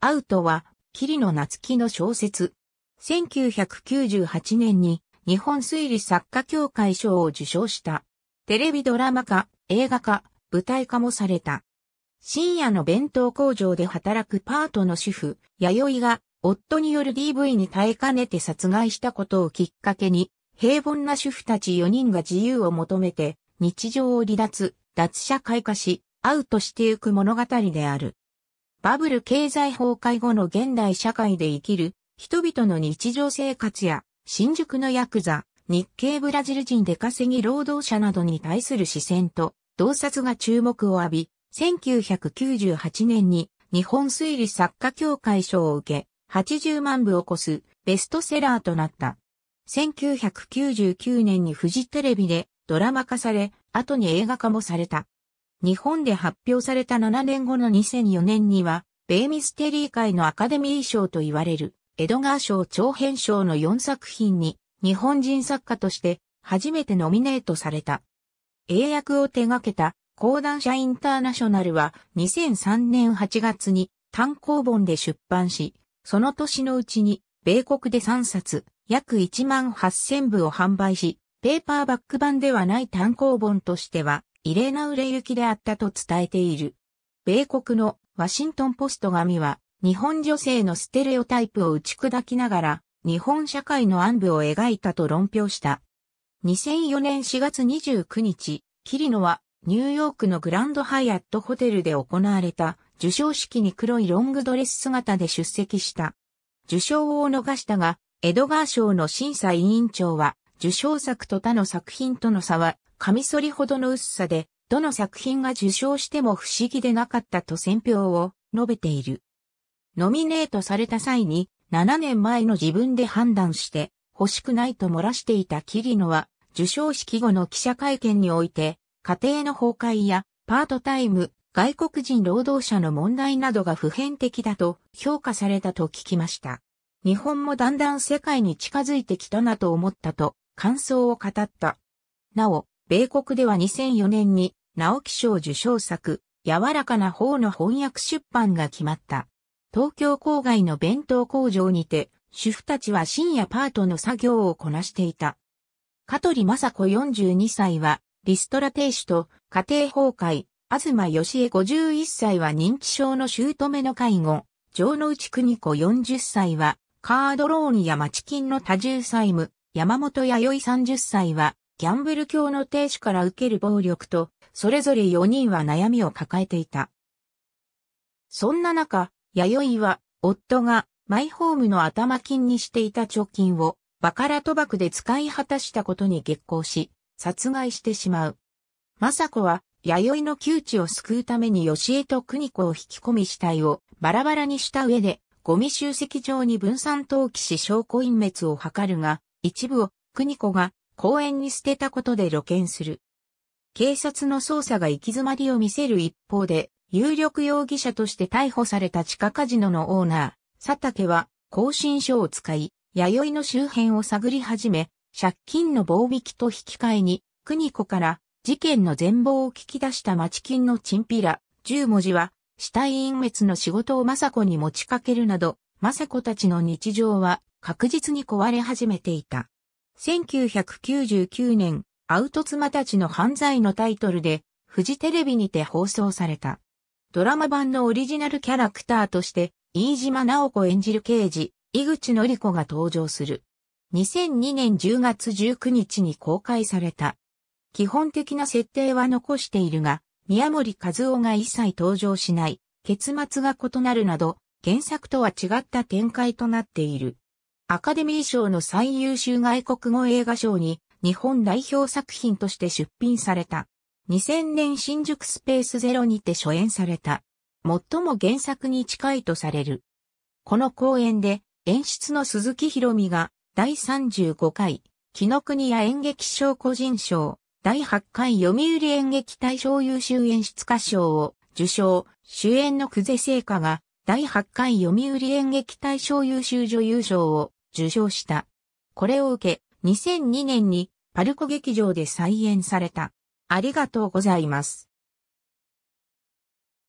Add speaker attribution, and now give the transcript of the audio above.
Speaker 1: アウトは、キノナ夏キの小説。1998年に日本推理作家協会賞を受賞した。テレビドラマ化、映画化、舞台化もされた。深夜の弁当工場で働くパートの主婦、弥生が夫による DV に耐えかねて殺害したことをきっかけに、平凡な主婦たち4人が自由を求めて日常を離脱、脱社会化し、アウトしてゆく物語である。バブル経済崩壊後の現代社会で生きる人々の日常生活や新宿のヤクザ、日系ブラジル人出稼ぎ労働者などに対する視線と洞察が注目を浴び、1998年に日本推理作家協会賞を受け、80万部を超すベストセラーとなった。1999年にフジテレビでドラマ化され、後に映画化もされた。日本で発表された7年後の2004年には、米ミステリー界のアカデミー賞と言われる、エドガー賞長編賞の4作品に、日本人作家として初めてノミネートされた。英訳を手掛けた講談社インターナショナルは2003年8月に単行本で出版し、その年のうちに米国で3冊約1万8000部を販売し、ペーパーバック版ではない単行本としては異例な売れ行きであったと伝えている。米国のワシントンポスト紙は、日本女性のステレオタイプを打ち砕きながら、日本社会の暗部を描いたと論評した。2004年4月29日、キリノはニューヨークのグランドハイアットホテルで行われた受賞式に黒いロングドレス姿で出席した。受賞を逃したが、エドガー賞の審査委員長は受賞作と他の作品との差は、カミソリほどの薄さで、どの作品が受賞しても不思議でなかったと選評を述べている。ノミネートされた際に、7年前の自分で判断して、欲しくないと漏らしていたキリノは、受賞式後の記者会見において、家庭の崩壊やパートタイム、外国人労働者の問題などが普遍的だと評価されたと聞きました。日本もだんだん世界に近づいてきたなと思ったと感想を語った。なお、米国では2004年に直木賞受賞作、柔らかな方の翻訳出版が決まった。東京郊外の弁当工場にて、主婦たちは深夜パートの作業をこなしていた。香取雅子42歳は、リストラ亭主と家庭崩壊、東しえ51歳は認知症の姑の介護、城之内邦子40歳は、カードローンや町金の多重債務、山本弥生30歳は、ギャンブル教の亭主から受ける暴力と、それぞれ4人は悩みを抱えていた。そんな中、弥生は、夫が、マイホームの頭金にしていた貯金を、バカラ賭博で使い果たしたことに激高し、殺害してしまう。政子は、弥生の窮地を救うために吉江と国子を引き込み死体をバラバラにした上で、ゴミ集積場に分散投棄し証拠隠滅を図るが、一部を国子が公園に捨てたことで露見する。警察の捜査が行き詰まりを見せる一方で、有力容疑者として逮捕された地下カジノのオーナー、佐竹は、更新書を使い、弥生の周辺を探り始め、借金の棒引きと引き換えに、国子から事件の全貌を聞き出した町金のチンピラ、十文字は、死体隠滅の仕事を政子に持ちかけるなど、政子たちの日常は確実に壊れ始めていた。1999年、アウト妻たちの犯罪のタイトルで、フジテレビにて放送された。ドラマ版のオリジナルキャラクターとして、飯島直子演じる刑事、井口のり子が登場する。2002年10月19日に公開された。基本的な設定は残しているが、宮森和夫が一切登場しない、結末が異なるなど、原作とは違った展開となっている。アカデミー賞の最優秀外国語映画賞に日本代表作品として出品された。2000年新宿スペースゼロにて初演された。最も原作に近いとされる。この公演で演出の鈴木博美が第35回、木の国屋演劇賞個人賞、第8回読売演劇大賞優秀演出家賞を受賞、主演の久世聖華が第8回読売演劇大賞優秀女優賞を受賞した。これを受け、2002年にパルコ劇場で再演された。ありがとうございます。